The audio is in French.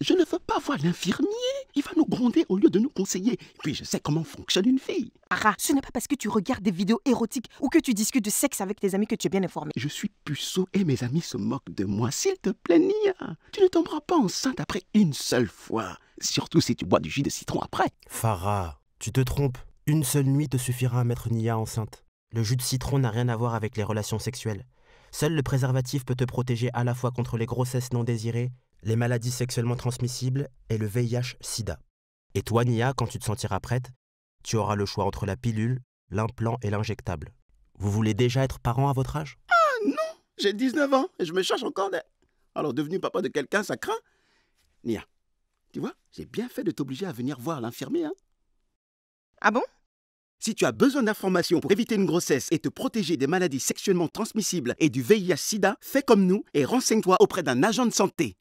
je ne veux pas voir l'infirmier. Il va nous gronder au lieu de nous conseiller. Puis je sais comment fonctionne une fille. Farah, ce n'est pas parce que tu regardes des vidéos érotiques ou que tu discutes de sexe avec tes amis que tu es bien informé. Je suis puceau et mes amis se moquent de moi. S'il te plaît, Nia, tu ne tomberas pas enceinte après une seule fois. Surtout si tu bois du jus de citron après. Farah, tu te trompes. Une seule nuit te suffira à mettre Nia enceinte. Le jus de citron n'a rien à voir avec les relations sexuelles. Seul le préservatif peut te protéger à la fois contre les grossesses non désirées les maladies sexuellement transmissibles et le VIH-Sida. Et toi, Nia, quand tu te sentiras prête, tu auras le choix entre la pilule, l'implant et l'injectable. Vous voulez déjà être parent à votre âge Ah non, j'ai 19 ans et je me cherche encore des... Alors devenu papa de quelqu'un, ça craint Nia, tu vois, j'ai bien fait de t'obliger à venir voir l'infirmier. Hein. ah bon Si tu as besoin d'informations pour éviter une grossesse et te protéger des maladies sexuellement transmissibles et du VIH-Sida, fais comme nous et renseigne-toi auprès d'un agent de santé.